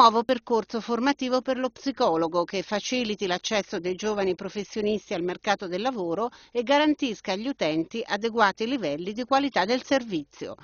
nuovo percorso formativo per lo psicologo che faciliti l'accesso dei giovani professionisti al mercato del lavoro e garantisca agli utenti adeguati livelli di qualità del servizio.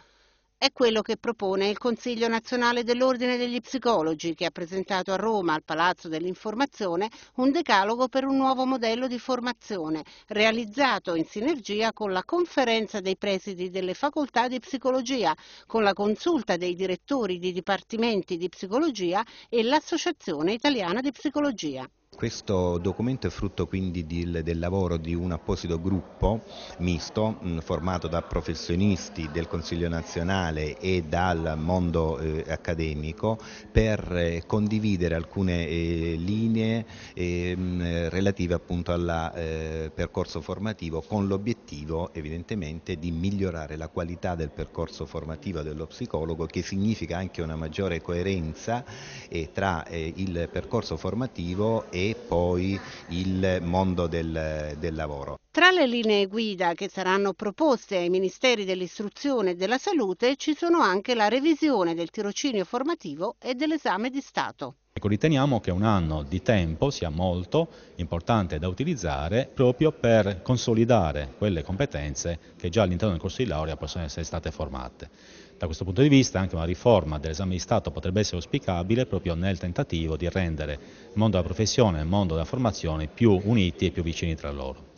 È quello che propone il Consiglio nazionale dell'Ordine degli Psicologi, che ha presentato a Roma, al Palazzo dell'Informazione, un decalogo per un nuovo modello di formazione, realizzato in sinergia con la conferenza dei presidi delle facoltà di psicologia, con la consulta dei direttori di dipartimenti di psicologia e l'Associazione Italiana di Psicologia. Questo documento è frutto quindi del lavoro di un apposito gruppo misto formato da professionisti del Consiglio nazionale e dal mondo eh, accademico per eh, condividere alcune eh, linee relative appunto al percorso formativo con l'obiettivo evidentemente di migliorare la qualità del percorso formativo dello psicologo che significa anche una maggiore coerenza tra il percorso formativo e poi il mondo del, del lavoro. Tra le linee guida che saranno proposte ai Ministeri dell'Istruzione e della Salute ci sono anche la revisione del tirocinio formativo e dell'esame di Stato. Ecco, riteniamo che un anno di tempo sia molto importante da utilizzare proprio per consolidare quelle competenze che già all'interno del corso di laurea possono essere state formate. Da questo punto di vista anche una riforma dell'esame di Stato potrebbe essere auspicabile proprio nel tentativo di rendere il mondo della professione e il mondo della formazione più uniti e più vicini tra loro.